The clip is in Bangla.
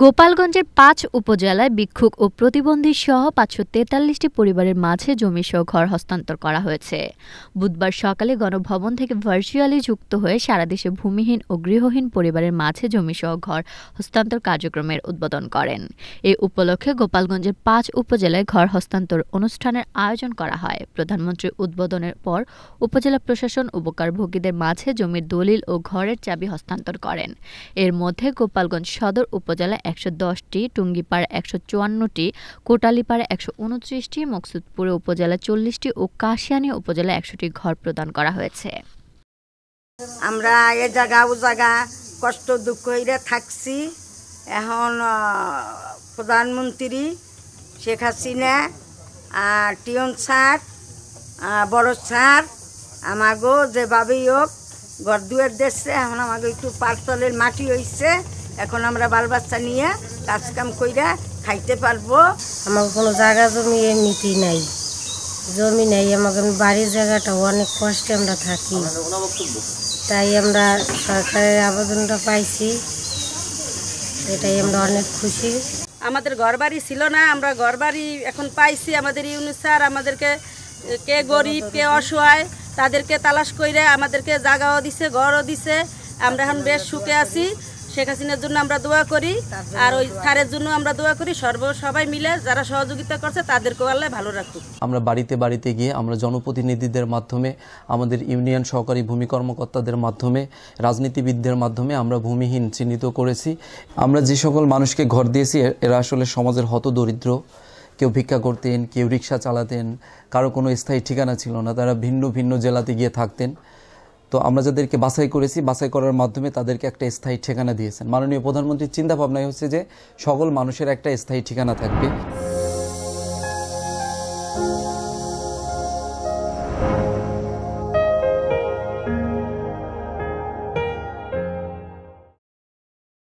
গোপালগঞ্জের পাঁচ উপজেলায় বিক্ষোভ ও প্রতিবন্ধী সহ পাঁচশো তেতাল্লিশটি পরিবারের মাঝে জমি সহ ঘর হস্তান্তর করা হয়েছে বুধবার সকালে গণভবন থেকে ভার্চুয়ালি যুক্ত হয়ে সারা দেশে ভূমিহীন ও গৃহহীন পরিবারের মাঝে জমি সহ ঘর হস্তান্তর কার্যক্রমের উদ্বোধন করেন এ উপলক্ষে গোপালগঞ্জের পাঁচ উপজেলায় ঘর হস্তান্তর অনুষ্ঠানের আয়োজন করা হয় প্রধানমন্ত্রীর উদ্বোধনের পর উপজেলা প্রশাসন উপকারভোগীদের মাঝে জমির দলিল ও ঘরের চাবি হস্তান্তর করেন এর মধ্যে গোপালগঞ্জ সদর উপজেলা একশো দশটি একশো চুয়ান্নটি কোটালীপাড়া একশো উনত্রিশটি মকসুদপুরে উপজেলা চল্লিশটি ও কাশিয়ানি উপজেলা একশোটি ঘর প্রদান করা হয়েছে আমরা এ জায়গা ও জায়গা কষ্ট দুঃখ হইরা থাকছি এখন প্রধানমন্ত্রী শেখ হাসিনা আর টিউন স্যার বড় স্যার আমাগো যেভাবেই হোক ঘর দুয়ের দেশে এখন আমাকে একটু পাঁচতলের মাটি হইছে এখন আমরা বাল বাচ্চা নিয়ে কাজ কাম কইরা খাইতে পারবো আমার কোনো জায়গা জমি এমনিতেই নাই জমি নাই আমাকে বাড়ির জায়গাটা অনেক কষ্টে আমরা থাকি তাই আমরা সরকারের আবেদনটা পাইছি এটাই আমরা অনেক খুশি আমাদের ঘরবাড়ি ছিল না আমরা ঘরবাড়ি এখন পাইছি আমাদের ইউনিসার আমাদেরকে কে গরিব কে অসহায় তাদেরকে তালাশ করে আমাদেরকে জাগাও দিছে ঘরও দিছে আমরা এখন বেশ সুখে আছি শেখ হাসিনার জন্য আমরা দোয়া করি আর ওই সারের জন্য আমরা দোয়া করি সর্ব সবাই মিলে যারা সহযোগিতা করছে তাদেরকেও আল্লাহ ভালো রাখুক আমরা বাড়িতে বাড়িতে গিয়ে আমরা জনপ্রতিনিধিদের মাধ্যমে আমাদের ইউনিয়ন সহকারী ভূমি কর্মকর্তাদের মাধ্যমে রাজনীতিবিদদের মাধ্যমে আমরা ভূমিহীন চিহ্নিত করেছি আমরা যে সকল মানুষকে ঘর দিয়েছি এরা আসলে সমাজের হত দরিদ্র কেউ ভিক্ষা করতেন কেউ রিক্সা চালাতেন কারো কোনো স্থায়ী ঠিকানা ছিল না তারা ভিন্ন ভিন্ন জেলাতে গিয়ে থাকতেন তো আমরা যাদেরকে বাছাই করেছি বাছাই করার মাধ্যমে তাদেরকে একটা স্থায়ী ঠিকানা দিয়েছেন মাননীয় প্রধানমন্ত্রীর চিন্তাভাবনাই হচ্ছে যে সকল মানুষের একটা স্থায়ী ঠিকানা থাকবে